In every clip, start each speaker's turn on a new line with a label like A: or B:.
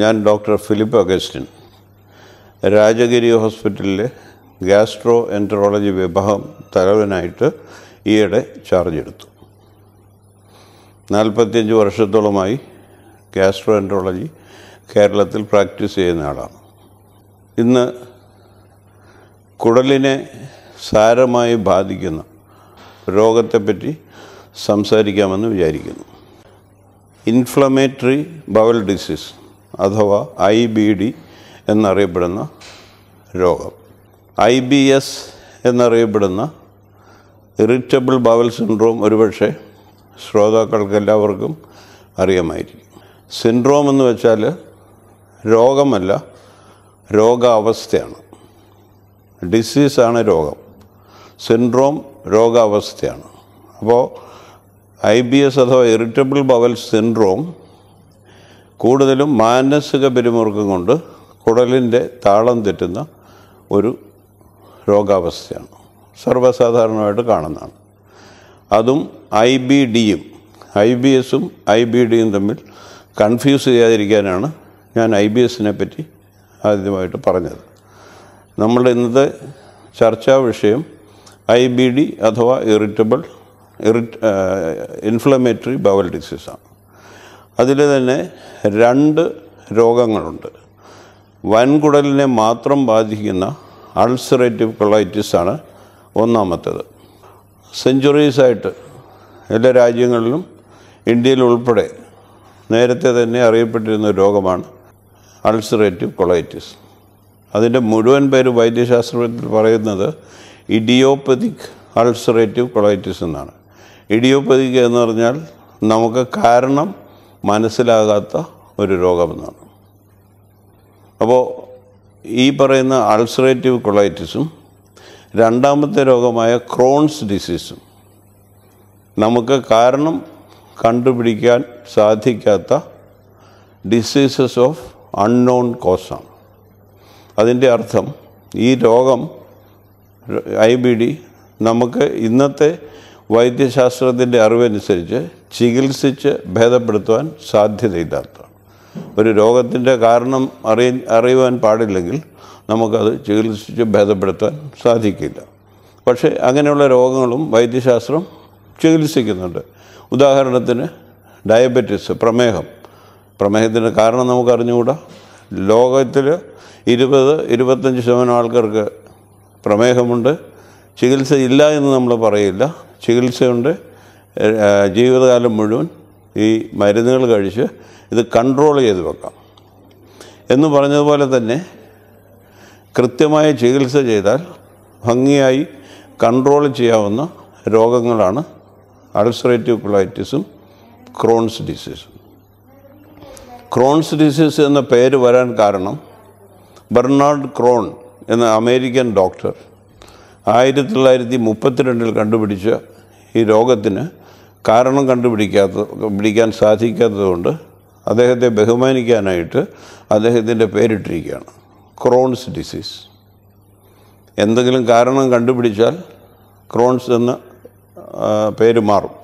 A: ഞാൻ doctor Philip Augustine Rajagiri ഹോസ്പിറ്റലിലെ gastro enterology വിഭാഗം തലവനായിട്ട് ഈയിടെ ചാർജ് എടുത്തു നാൽപ്പത്തിയഞ്ച് വർഷത്തോളമായി ഗ്യാസ്ട്രോ എൻട്രോളജി കേരളത്തിൽ പ്രാക്ടീസ് ചെയ്യുന്ന ആളാണ് ഇന്ന് കുടലിനെ സാരമായി ബാധിക്കുന്ന രോഗത്തെപ്പറ്റി സംസാരിക്കാമെന്ന് വിചാരിക്കുന്നു ഇൻഫ്ലമേറ്ററി ബവൽ ഡിസീസ് അഥവാ ഐ ബി ഡി എന്നറിയപ്പെടുന്ന രോഗം ഐ ബി എസ് എന്നറിയപ്പെടുന്ന ഇറിറ്റബിൾ ബവൽ സിൻഡ്രോം ഒരുപക്ഷെ ശ്രോതാക്കൾക്ക് എല്ലാവർക്കും അറിയാമായിരിക്കും സിൻഡ്രോം എന്ന് വെച്ചാൽ രോഗമല്ല രോഗാവസ്ഥയാണ് ഡിസീസാണ് രോഗം സിൻഡ്രോം രോഗാവസ്ഥയാണ് അപ്പോൾ ഐ ബി എസ് അഥവാ ഇറിറ്റബിൾ ബവൽ സിൻഡ്രോം കൂടുതലും മാനസിക പിരിമുറുക്കം കൊണ്ട് കുടലിൻ്റെ താളം തെറ്റുന്ന ഒരു രോഗാവസ്ഥയാണ് സർവ്വസാധാരണമായിട്ട് കാണുന്നതാണ് അതും ഐ ബി ഡിയും ഐ ബി എസും ഐ ബി ഡിയും തമ്മിൽ കൺഫ്യൂസ് ചെയ്യാതിരിക്കാനാണ് ഞാൻ ഐ ബി എസിനെ പറ്റി ആദ്യമായിട്ട് പറഞ്ഞത് നമ്മളുടെ ഇന്നത്തെ ചർച്ചാ വിഷയം ഐ ബി ഡി അഥവാ ഇറിറ്റബിൾ ഇറിറ്റ് ഇൻഫ്ലമേറ്ററി ബവൽ ഡിസീസാണ് അതിൽ തന്നെ രണ്ട് രോഗങ്ങളുണ്ട് വൻകുടലിനെ മാത്രം ബാധിക്കുന്ന അൾസറേറ്റീവ് കൊളൈറ്റിസാണ് ഒന്നാമത്തേത് സെഞ്ചുറീസായിട്ട് എല്ലാ രാജ്യങ്ങളിലും ഇന്ത്യയിൽ ഉൾപ്പെടെ നേരത്തെ തന്നെ അറിയപ്പെട്ടിരുന്ന രോഗമാണ് അൾസറേറ്റീവ് കൊളൈറ്റിസ് അതിൻ്റെ മുഴുവൻ പേര് വൈദ്യശാസ്ത്രത്തിൽ പറയുന്നത് ഇഡിയോപ്പതിക് അൾസറേറ്റീവ് കൊളൈറ്റിസ് എന്നാണ് ഇഡിയോപ്പതിക് എന്ന് പറഞ്ഞാൽ നമുക്ക് കാരണം മനസ്സിലാകാത്ത ഒരു രോഗമെന്നാണ് അപ്പോൾ ഈ പറയുന്ന അൾസറേറ്റീവ് കൊളൈറ്റിസും രണ്ടാമത്തെ രോഗമായ ക്രോൺസ് ഡിസീസും നമുക്ക് കാരണം കണ്ടുപിടിക്കാൻ സാധിക്കാത്ത ഡിസീസസ് ഓഫ് അൺനോൺ കോസാണ് അതിൻ്റെ അർത്ഥം ഈ രോഗം ഐ ബി ഡി നമുക്ക് ഇന്നത്തെ വൈദ്യശാസ്ത്രത്തിൻ്റെ അറിവനുസരിച്ച് ചികിത്സിച്ച് ഭേദപ്പെടുത്തുവാൻ സാധ്യതയില്ലാത്തതാണ് ഒരു രോഗത്തിൻ്റെ കാരണം അറിയ അറിയുവാൻ പാടില്ലെങ്കിൽ നമുക്കത് ചികിത്സിച്ച് ഭേദപ്പെടുത്താൻ സാധിക്കില്ല പക്ഷേ അങ്ങനെയുള്ള രോഗങ്ങളും വൈദ്യശാസ്ത്രം ചികിത്സിക്കുന്നുണ്ട് ഉദാഹരണത്തിന് ഡയബറ്റീസ് പ്രമേഹം പ്രമേഹത്തിൻ്റെ കാരണം നമുക്ക് അറിഞ്ഞുകൂടാ ലോകത്തിൽ ഇരുപത് ഇരുപത്തഞ്ച് ശതമാനം ആൾക്കാർക്ക് പ്രമേഹമുണ്ട് ചികിത്സ ഇല്ല എന്ന് നമ്മൾ പറയില്ല ചികിത്സയുണ്ട് ജീവിതകാലം മുഴുവൻ ഈ മരുന്നുകൾ കഴിച്ച് ഇത് കൺട്രോൾ ചെയ്ത് വെക്കാം എന്ന് പറഞ്ഞതുപോലെ തന്നെ കൃത്യമായ ചികിത്സ ചെയ്താൽ ഭംഗിയായി കൺട്രോൾ ചെയ്യാവുന്ന രോഗങ്ങളാണ് അൾസറേറ്റീവ് കൊളൈറ്റിസും ക്രോൺസ് ഡിസീസും ക്രോൺസ് ഡിസീസ് എന്ന പേര് വരാൻ കാരണം ബെർണാർഡ് ക്രോൺ എന്ന അമേരിക്കൻ ഡോക്ടർ ആയിരത്തി തൊള്ളായിരത്തി മുപ്പത്തിരണ്ടിൽ കണ്ടുപിടിച്ച ഈ രോഗത്തിന് കാരണം കണ്ടുപിടിക്കാത്ത പിടിക്കാൻ സാധിക്കാത്തതുകൊണ്ട് അദ്ദേഹത്തെ ബഹുമാനിക്കാനായിട്ട് അദ്ദേഹത്തിൻ്റെ പേരിട്ടിരിക്കുകയാണ് ക്രോൺസ് ഡിസീസ് എന്തെങ്കിലും കാരണം കണ്ടുപിടിച്ചാൽ ക്രോൺസ് എന്ന പേര് മാറും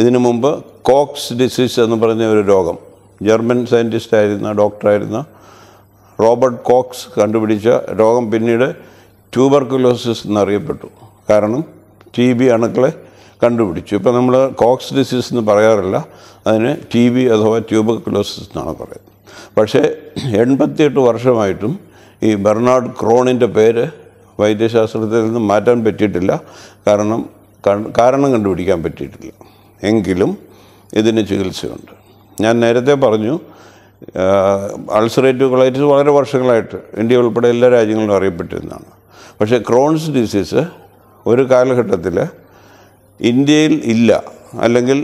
A: ഇതിനു മുമ്പ് കോക്സ് ഡിസീസ് എന്ന് പറഞ്ഞ ഒരു രോഗം ജർമ്മൻ സയൻറ്റിസ്റ്റ് ആയിരുന്ന ഡോക്ടറായിരുന്ന റോബർട്ട് കോക്സ് കണ്ടുപിടിച്ച രോഗം പിന്നീട് ട്യൂബർക്കുലോസിസ് എന്നറിയപ്പെട്ടു കാരണം ടി ബി അണുക്കളെ കണ്ടുപിടിച്ചു ഇപ്പം നമ്മൾ കോക്സ് ഡിസീസ് എന്ന് പറയാറില്ല അതിന് ടി ബി അഥവാ ക്ലോസിസ് എന്നാണ് പറയുന്നത് പക്ഷേ എൺപത്തിയെട്ട് വർഷമായിട്ടും ഈ ബെർണാഡ് ക്രോണിൻ്റെ പേര് വൈദ്യശാസ്ത്രത്തിൽ നിന്ന് മാറ്റാൻ പറ്റിയിട്ടില്ല കാരണം കാരണം കണ്ടുപിടിക്കാൻ പറ്റിയിട്ടില്ല എങ്കിലും ഇതിന് ചികിത്സയുണ്ട് ഞാൻ നേരത്തെ പറഞ്ഞു അൾസറേറ്റീവ് കൊളൈറ്റിസ് വളരെ വർഷങ്ങളായിട്ട് ഇന്ത്യ ഉൾപ്പെടെ എല്ലാ രാജ്യങ്ങളിലും അറിയപ്പെട്ടിരുന്നതാണ് പക്ഷേ ക്രോൺസ് ഡിസീസ് ഒരു കാലഘട്ടത്തിൽ ഇന്ത്യയിൽ ഇല്ല അല്ലെങ്കിൽ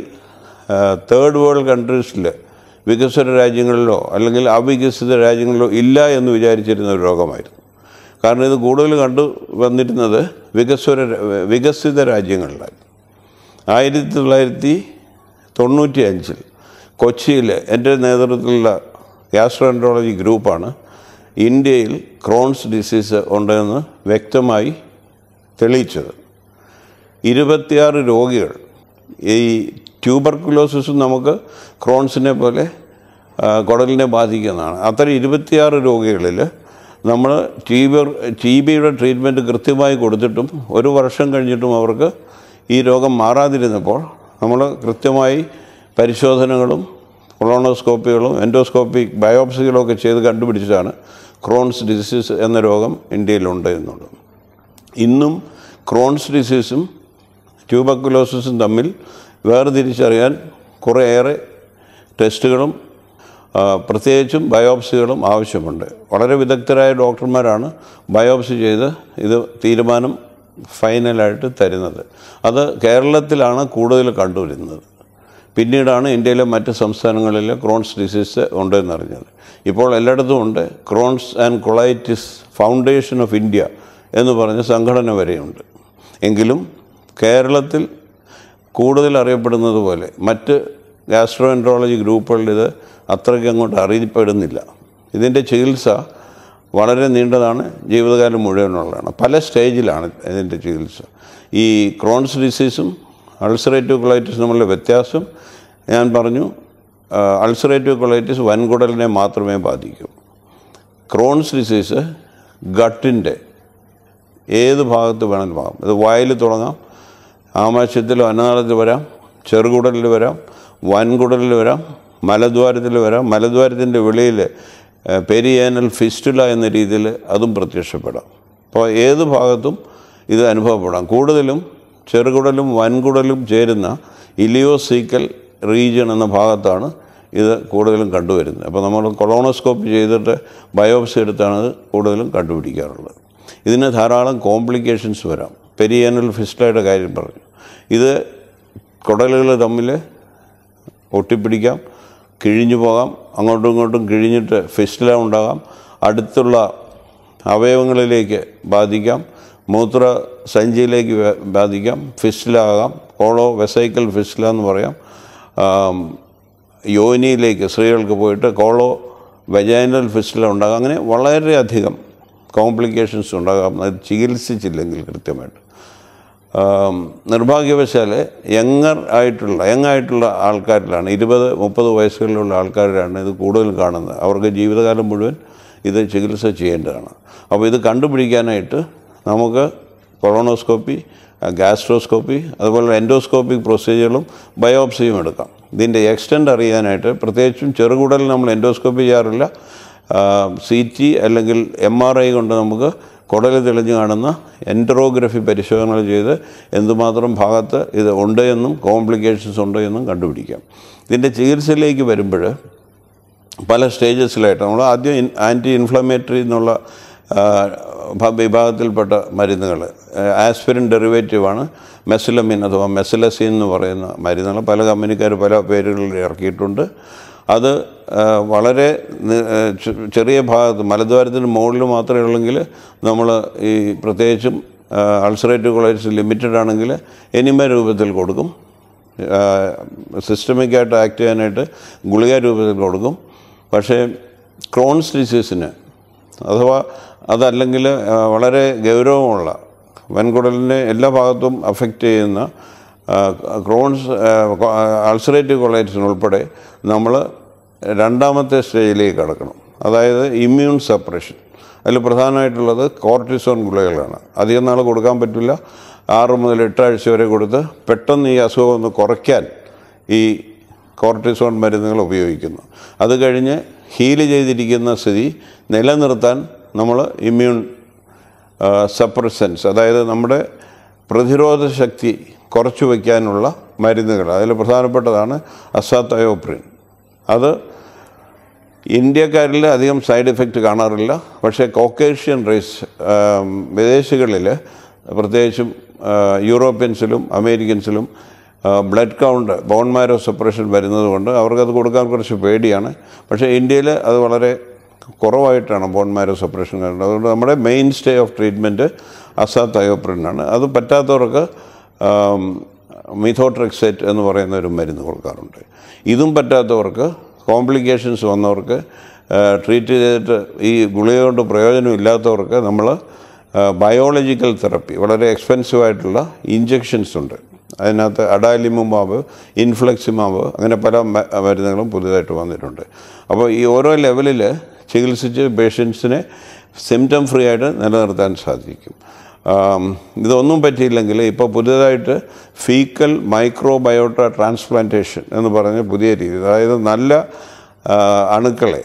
A: തേർഡ് വേൾഡ് കൺട്രീസിൽ വികസന രാജ്യങ്ങളിലോ അല്ലെങ്കിൽ അവികസിത രാജ്യങ്ങളിലോ ഇല്ല എന്ന് വിചാരിച്ചിരുന്ന ഒരു രോഗമായിരുന്നു കാരണം ഇത് കൂടുതൽ കണ്ടു വന്നിരുന്നത് വികസ്വര വികസിത രാജ്യങ്ങളിലായിരുന്നു ആയിരത്തി തൊള്ളായിരത്തി തൊണ്ണൂറ്റി അഞ്ചിൽ കൊച്ചിയിൽ എൻ്റെ നേതൃത്വത്തിലുള്ള ഗ്യാസ്ട്രോൻട്രോളജി ഗ്രൂപ്പാണ് ഇന്ത്യയിൽ ക്രോൺസ് ഡിസീസ് ഉണ്ടെന്ന് വ്യക്തമായി തെളിയിച്ചത് ഇരുപത്തിയാറ് രോഗികൾ ഈ ട്യൂബർക്കുലോസിസ് നമുക്ക് ക്രോൺസിനെ പോലെ കുടലിനെ ബാധിക്കുന്നതാണ് അത്തരം ഇരുപത്തിയാറ് രോഗികളിൽ നമ്മൾ ടി ബി ടി ബിയുടെ ട്രീറ്റ്മെൻറ്റ് കൃത്യമായി കൊടുത്തിട്ടും ഒരു വർഷം കഴിഞ്ഞിട്ടും അവർക്ക് ഈ രോഗം മാറാതിരുന്നപ്പോൾ നമ്മൾ കൃത്യമായി പരിശോധനകളും കൊളോണോസ്കോപ്പികളും എൻഡോസ്കോപ്പിക് ബയോപ്സികളൊക്കെ ചെയ്ത് കണ്ടുപിടിച്ചതാണ് ക്രോൺസ് ഡിസീസ് എന്ന രോഗം ഇന്ത്യയിലുണ്ട് എന്നുള്ളത് ഇന്നും ക്രോൺസ് ഡിസീസും ട്യൂബക്കുലോസിസും തമ്മിൽ വേർതിരിച്ചറിയാൻ കുറേയേറെ ടെസ്റ്റുകളും പ്രത്യേകിച്ചും ബയോപ്സികളും ആവശ്യമുണ്ട് വളരെ വിദഗ്ധരായ ഡോക്ടർമാരാണ് ബയോപ്സി ചെയ്ത് ഇത് തീരുമാനം ഫൈനലായിട്ട് തരുന്നത് അത് കേരളത്തിലാണ് കൂടുതൽ കണ്ടുവരുന്നത് പിന്നീടാണ് ഇന്ത്യയിലെ മറ്റ് സംസ്ഥാനങ്ങളിൽ ക്രോൺസ് ഡിസീസ് ഉണ്ടെന്നറിഞ്ഞത് ഇപ്പോൾ എല്ലായിടത്തും ഉണ്ട് Crohn's and colitis foundation of India എന്ന് പറഞ്ഞ സംഘടന വരെയുണ്ട് എങ്കിലും കേരളത്തിൽ കൂടുതൽ അറിയപ്പെടുന്നത് പോലെ മറ്റ് ഗാസ്ട്രോഎൻട്രോളജി ഗ്രൂപ്പുകളിൽ ഇത് അത്രയ്ക്ക് അങ്ങോട്ട് അറിയപ്പെടുന്നില്ല ഇതിൻ്റെ ചികിത്സ വളരെ നീണ്ടതാണ് ജീവിതകാലം മുഴുവനുള്ളതാണ് പല സ്റ്റേജിലാണ് ഇതിൻ്റെ ചികിത്സ ഈ ക്രോൺസ് ഡിസീസും അൾസറേറ്റീവ് കൊളൈറ്റിസും തമ്മിലുള്ള വ്യത്യാസം ഞാൻ പറഞ്ഞു അൾസറേറ്റീവ് കൊളൈറ്റിസ് വൻകുടലിനെ മാത്രമേ ബാധിക്കൂ ക്രോൺസ് ഡിസീസ് ഗട്ടിൻ്റെ ഏത് ഭാഗത്ത് വേണമെങ്കിലും ആകാം ഇത് വായിൽ തുടങ്ങാം ആമാശയത്തിൽ വനനാളത്തിൽ വരാം ചെറുകുടലിൽ വരാം വൻകുടലിൽ വരാം മലദ്വാരത്തിൽ വരാം മലദ്വാരത്തിൻ്റെ വെളിയിൽ പെരിയാനൽ ഫിസ്റ്റുല എന്ന രീതിയിൽ അതും പ്രത്യക്ഷപ്പെടാം അപ്പോൾ ഏത് ഭാഗത്തും ഇത് അനുഭവപ്പെടാം കൂടുതലും ചെറുകുടലും വൻകുടലും ചേരുന്ന ഇലിയോസീക്കൽ റീജിയൺ എന്ന ഭാഗത്താണ് ഇത് കൂടുതലും കണ്ടുവരുന്നത് അപ്പോൾ നമ്മൾ കൊളോണോസ്കോപ്പ് ചെയ്തിട്ട് ബയോപ്സി എടുത്താണ് ഇത് കൂടുതലും കണ്ടുപിടിക്കാറുള്ളത് ഇതിന് ധാരാളം കോംപ്ലിക്കേഷൻസ് വരാം പെരിയാനൽ ഫിസ്റ്റുലയുടെ കാര്യം പറഞ്ഞു ഇത് കുടലുകൾ തമ്മിൽ ഒട്ടിപ്പിടിക്കാം കിഴിഞ്ഞു പോകാം അങ്ങോട്ടും ഇങ്ങോട്ടും കിഴിഞ്ഞിട്ട് ഫിസ്റ്റില ഉണ്ടാകാം അടുത്തുള്ള അവയവങ്ങളിലേക്ക് ബാധിക്കാം മൂത്ര സഞ്ചിയിലേക്ക് ബാധിക്കാം ഫിസ്റ്റിലാകാം കോളോ വെസൈക്കൽ ഫിസ്റ്റില എന്ന് പറയാം യോനിയിലേക്ക് സ്ത്രീകൾക്ക് പോയിട്ട് കോളോ വെജൈനൽ ഫിസ്റ്റില ഉണ്ടാകാം അങ്ങനെ വളരെയധികം കോംപ്ലിക്കേഷൻസ് ഉണ്ടാകാം അത് ചികിത്സിച്ചില്ലെങ്കിൽ കൃത്യമായിട്ട് നിർഭാഗ്യവശാൽ യങ്ങർ ആയിട്ടുള്ള യങ്ങായിട്ടുള്ള ആൾക്കാരിലാണ് ഇരുപത് മുപ്പത് വയസ്സുകളിലുള്ള ആൾക്കാരിലാണ് ഇത് കൂടുതൽ കാണുന്നത് അവർക്ക് ജീവിതകാലം മുഴുവൻ ഇത് ചികിത്സ ചെയ്യേണ്ടതാണ് അപ്പോൾ ഇത് കണ്ടുപിടിക്കാനായിട്ട് നമുക്ക് കൊളോണോസ്കോപ്പി ഗാസ്ട്രോസ്കോപ്പി അതുപോലെ എൻഡോസ്കോപ്പിക് പ്രൊസീജിയറും ബയോപ്സിയും എടുക്കാം ഇതിൻ്റെ എക്സ്റ്റെൻഡ് അറിയാനായിട്ട് പ്രത്യേകിച്ചും ചെറുകുടൽ നമ്മൾ എൻഡോസ്കോപ്പി ചെയ്യാറില്ല സി ടി അല്ലെങ്കിൽ എം ആർ ഐ കൊണ്ട് നമുക്ക് കുടൽ തെളിഞ്ഞു കാണുന്ന എൻട്രോഗ്രഫി പരിശോധനകൾ ചെയ്ത് എന്തുമാത്രം ഭാഗത്ത് ഇത് ഉണ്ട് എന്നും കോംപ്ലിക്കേഷൻസ് ഉണ്ട് എന്നും കണ്ടുപിടിക്കാം ഇതിൻ്റെ ചികിത്സയിലേക്ക് വരുമ്പോൾ പല സ്റ്റേജസിലായിട്ട് നമ്മൾ ആദ്യം ആൻറ്റി ഇൻഫ്ലമേറ്ററി എന്നുള്ള വിഭാഗത്തിൽപ്പെട്ട മരുന്നുകൾ ആസ്പിരിൻ ഡെറിവേറ്റീവാണ് മെസിലമിൻ അഥവാ മെസിലസിൻ എന്ന് പറയുന്ന മരുന്നുകൾ പല കമ്പനിക്കാർ പല പേരുകളിൽ ഇറക്കിയിട്ടുണ്ട് അത് വളരെ ചെറിയ ഭാഗത്ത് മലദ്വാരത്തിന് മുകളിൽ മാത്രമേ ഉള്ളെങ്കിൽ നമ്മൾ ഈ പ്രത്യേകിച്ചും അൾസറേറ്റ് കൊളൈറ്റ്സ് ലിമിറ്റഡ് ആണെങ്കിൽ എനിമ രൂപത്തിൽ കൊടുക്കും സിസ്റ്റമിക്കായിട്ട് ആക്ട് ചെയ്യാനായിട്ട് ഗുളിക രൂപത്തിൽ കൊടുക്കും പക്ഷേ ക്രോൺസ് ഡിസീസിന് അഥവാ അതല്ലെങ്കിൽ വളരെ ഗൗരവമുള്ള വൻകുടലിനെ എല്ലാ ഭാഗത്തും അഫക്റ്റ് ചെയ്യുന്ന ക്രോൺസ് അൾസറേറ്റീവ് കൊളൈറ്റിന് ഉൾപ്പെടെ നമ്മൾ രണ്ടാമത്തെ സ്റ്റേജിലേക്ക് കടക്കണം അതായത് ഇമ്മ്യൂൺ സപ്രഷൻ അതിൽ പ്രധാനമായിട്ടുള്ളത് കോർട്ടിസോൺ ഗുളികകളാണ് അധികം നാൾ കൊടുക്കാൻ പറ്റില്ല ആറ് മുതൽ എട്ടാഴ്ച വരെ കൊടുത്ത് പെട്ടെന്ന് ഈ അസുഖം ഒന്ന് കുറയ്ക്കാൻ ഈ കോർട്ടിസോൺ മരുന്നുകൾ ഉപയോഗിക്കുന്നു അത് കഴിഞ്ഞ് ഹീൽ ചെയ്തിരിക്കുന്ന സ്ഥിതി നിലനിർത്താൻ നമ്മൾ ഇമ്മ്യൂൺ സപ്രസൻസ് അതായത് നമ്മുടെ പ്രതിരോധ ശക്തി കുറച്ച് വയ്ക്കാനുള്ള മരുന്നുകൾ അതിൽ പ്രധാനപ്പെട്ടതാണ് അസാത്തയോപ്രിൻ അത് ഇന്ത്യക്കാരിൽ അധികം സൈഡ് എഫക്റ്റ് കാണാറില്ല പക്ഷേ കോക്കേഷ്യൻ റേസ് വിദേശികളിൽ പ്രത്യേകിച്ചും യൂറോപ്യൻസിലും അമേരിക്കൻസിലും blood count bone marrow suppression വരുന്നത് കൊണ്ട് അവർക്കത് കൊടുക്കാൻ കുറച്ച് പേടിയാണ് പക്ഷേ ഇന്ത്യയിൽ അത് വളരെ കുറവായിട്ടാണ് ബോൺ മാരോ സെപ്പറേഷൻ കണ്ടത് അതുകൊണ്ട് നമ്മുടെ മെയിൻ സ്റ്റേ ഓഫ് ട്രീറ്റ്മെൻറ്റ് അസാ തയോപ്രിനാണ് അത് പറ്റാത്തവർക്ക് മിഥോട്രിക്സെറ്റ് എന്ന് പറയുന്ന ഒരു മരുന്ന് കൊടുക്കാറുണ്ട് ഇതും പറ്റാത്തവർക്ക് കോംപ്ലിക്കേഷൻസ് വന്നവർക്ക് ട്രീറ്റ് ചെയ്തിട്ട് ഈ ഗുളിക കൊണ്ട് പ്രയോജനം ഇല്ലാത്തവർക്ക് നമ്മൾ ബയോളജിക്കൽ തെറപ്പി വളരെ ആയിട്ടുള്ള ഇഞ്ചെക്ഷൻസ് ഉണ്ട് അതിനകത്ത് അഡാലിമുമാവ് ഇൻഫ്ലെക്സിമാവ് അങ്ങനെ പല മരുന്നുകളും പുതിയതായിട്ട് വന്നിട്ടുണ്ട് അപ്പോൾ ഈ ഓരോ ലെവലിൽ ചികിത്സിച്ച് പേഷ്യൻസിനെ സിംറ്റം ഫ്രീ ആയിട്ട് നിലനിർത്താൻ സാധിക്കും ഇതൊന്നും പറ്റിയില്ലെങ്കിൽ ഇപ്പോൾ പുതിയതായിട്ട് ഫീക്കൽ മൈക്രോബയോട്ട ട്രാൻസ്പ്ലാന്റേഷൻ എന്ന് പറഞ്ഞ പുതിയ രീതി അതായത് നല്ല അണുക്കളെ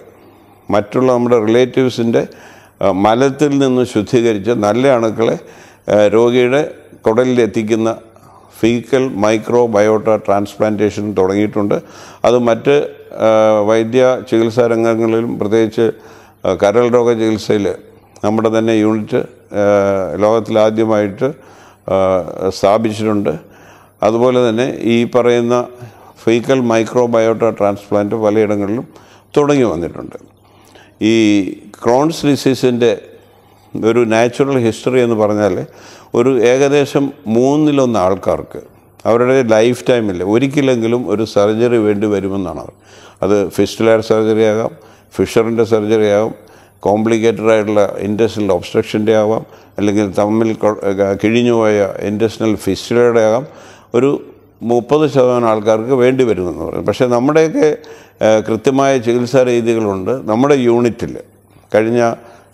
A: മറ്റുള്ള നമ്മുടെ റിലേറ്റീവ്സിൻ്റെ മലത്തിൽ നിന്ന് ശുദ്ധീകരിച്ച് നല്ല അണുക്കളെ രോഗിയുടെ കുടലിലെത്തിക്കുന്ന ഫീക്കൽ മൈക്രോബയോട്ട ട്രാൻസ്പ്ലാന്റേഷൻ തുടങ്ങിയിട്ടുണ്ട് അത് മറ്റ് വൈദ്യ ചികിത്സാ രംഗങ്ങളിലും പ്രത്യേകിച്ച് കരൾ രോഗ ചികിത്സയിൽ നമ്മുടെ തന്നെ യൂണിറ്റ് ലോകത്തിലാദ്യമായിട്ട് സ്ഥാപിച്ചിട്ടുണ്ട് അതുപോലെ തന്നെ ഈ പറയുന്ന ഫീക്കൽ മൈക്രോബയോട്ട ട്രാൻസ്പ്ലാന്റ് പലയിടങ്ങളിലും തുടങ്ങി വന്നിട്ടുണ്ട് ഈ ക്രോൺസ് ഡിസീസിൻ്റെ ഒരു നാച്ചുറൽ ഹിസ്റ്ററി എന്ന് പറഞ്ഞാൽ ഒരു ഏകദേശം മൂന്നിലൊന്ന് ആൾക്കാർക്ക് അവരുടെ ലൈഫ് ടൈമിൽ ഒരിക്കലെങ്കിലും ഒരു സർജറി വേണ്ടി വരുമെന്നാണ് അവർ അത് ഫിസ്റ്റുലാർ സർജറി ആകാം ഫിഷറിൻ്റെ സർജറി ആകാം കോംപ്ലിക്കേറ്റഡ് ആയിട്ടുള്ള ഇൻഡസ്ട്രിയൽ ഒബ്സ്ട്രക്ഷൻ്റെ ആവാം അല്ലെങ്കിൽ തമ്മിൽ കിഴിഞ്ഞുപോയ ഇൻഡസ്ട്രിയൽ ഫിസ്റ്റുലയുടെ ആകാം ഒരു മുപ്പത് ശതമാനം ആൾക്കാർക്ക് വേണ്ടി വരുമെന്ന് പറയും പക്ഷേ നമ്മുടെയൊക്കെ കൃത്യമായ ചികിത്സാ രീതികളുണ്ട് നമ്മുടെ യൂണിറ്റിൽ കഴിഞ്ഞ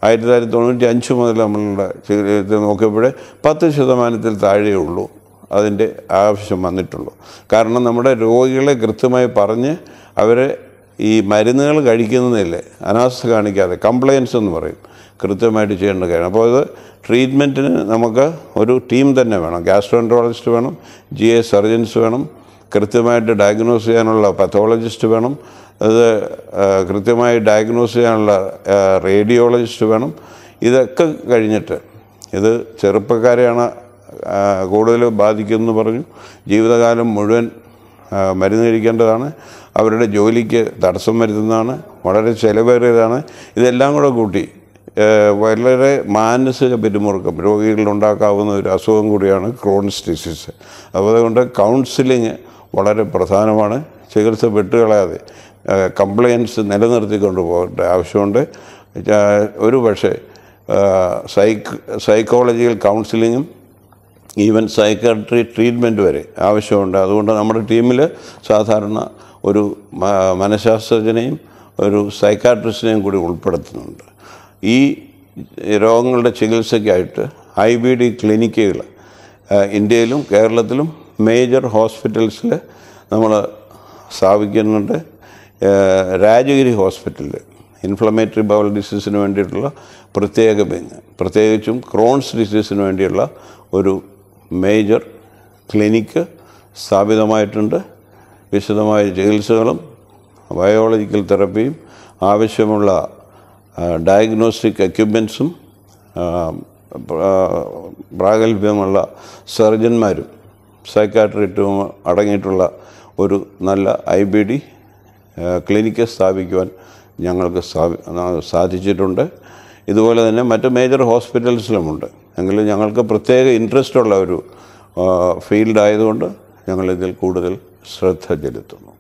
A: ആയിരത്തി തൊള്ളായിരത്തി തൊണ്ണൂറ്റി അഞ്ച് മുതൽ നമ്മളുടെ ചികിത്സ നോക്കിയപ്പോഴേ പത്ത് ശതമാനത്തിൽ താഴെയേ ഉള്ളൂ അതിൻ്റെ ആവശ്യം വന്നിട്ടുള്ളൂ കാരണം നമ്മുടെ രോഗികളെ കൃത്യമായി പറഞ്ഞ് അവരെ ഈ മരുന്നുകൾ കഴിക്കുന്നതില്ലേ അനാസ്ഥ കാണിക്കാതെ കംപ്ലയൻസ് എന്ന് പറയും കൃത്യമായിട്ട് ചെയ്യേണ്ട കാര്യം അപ്പോൾ അത് ട്രീറ്റ്മെൻറ്റിന് നമുക്ക് ഒരു ടീം തന്നെ വേണം ഗ്യാസ്ട്രോൻട്രോളജിസ്റ്റ് വേണം ജി എ സർജൻസ് വേണം കൃത്യമായിട്ട് ഡയഗ്നോസ് ചെയ്യാനുള്ള പത്തോളജിസ്റ്റ് വേണം അത് കൃത്യമായി ഡയഗ്നോസ് ചെയ്യാനുള്ള റേഡിയോളജിസ്റ്റ് വേണം ഇതൊക്കെ കഴിഞ്ഞിട്ട് ഇത് ചെറുപ്പക്കാരെയാണ് കൂടുതൽ ബാധിക്കുമെന്ന് പറഞ്ഞു ജീവിതകാലം മുഴുവൻ മരുന്ന് കഴിക്കേണ്ടതാണ് അവരുടെ ജോലിക്ക് തടസ്സം വരുത്തുന്നതാണ് വളരെ ചിലവേറിയതാണ് ഇതെല്ലാം കൂടെ കൂട്ടി വളരെ മാനസിക പിരിമുറുക്കം രോഗികളിലുണ്ടാക്കാവുന്ന ഒരു അസുഖം കൂടിയാണ് ക്രോൺസ് ഡിസീസ് അപ്പോൾ അതുകൊണ്ട് കൗൺസിലിങ് വളരെ പ്രധാനമാണ് ചികിത്സ വിട്ടുകളയാതെ കംപ്ലയൻസ് നിലനിർത്തിക്കൊണ്ട് പോകേണ്ട ആവശ്യമുണ്ട് ഒരു പക്ഷേ സൈക്ക് സൈക്കോളജിക്കൽ കൗൺസിലിങ്ങും ഈവൻ സൈക്കാട്രി ട്രീറ്റ്മെൻറ്റ് വരെ ആവശ്യമുണ്ട് അതുകൊണ്ട് നമ്മുടെ ടീമിൽ സാധാരണ ഒരു മനഃശാസ്ത്രജ്ഞനെയും ഒരു സൈക്കാട്രിസ്റ്റിനെയും കൂടി ഉൾപ്പെടുത്തുന്നുണ്ട് ഈ രോഗങ്ങളുടെ ചികിത്സയ്ക്കായിട്ട് ഐ ബി ഡി ക്ലിനിക്കുകൾ ഇന്ത്യയിലും കേരളത്തിലും മേജർ ഹോസ്പിറ്റൽസിൽ നമ്മൾ സ്ഥാപിക്കുന്നുണ്ട് രാജഗിരി ഹോസ്പിറ്റലിൽ ഇൻഫ്ലമേറ്ററി ബവൽ ഡിസീസിന് വേണ്ടിയിട്ടുള്ള പ്രത്യേക വിങ് പ്രത്യേകിച്ചും ക്രോൺസ് ഡിസീസിന് വേണ്ടിയുള്ള ഒരു മേജർ ക്ലിനിക്ക് സ്ഥാപിതമായിട്ടുണ്ട് വിശദമായ ചികിത്സകളും ബയോളജിക്കൽ തെറപ്പിയും ആവശ്യമുള്ള ഡയഗ്നോസ്റ്റിക് എക്യുപ്മെൻസും പ്രാഗൽഭ്യമുള്ള സർജന്മാരും സൈക്കാട്രിറ്റും അടങ്ങിയിട്ടുള്ള ഒരു നല്ല ഐ ബി ഡി ക്ലിനിക്ക് സ്ഥാപിക്കുവാൻ ഞങ്ങൾക്ക് സാധിച്ചിട്ടുണ്ട് ഇതുപോലെ തന്നെ മറ്റ് മേജർ ഹോസ്പിറ്റൽസിലുമുണ്ട് എങ്കിലും ഞങ്ങൾക്ക് പ്രത്യേക ഇൻട്രസ്റ്റ് ഉള്ള ഒരു ഫീൽഡ് ആയതുകൊണ്ട് ഞങ്ങളിതിൽ കൂടുതൽ ശ്രദ്ധ ചെലുത്തുന്നു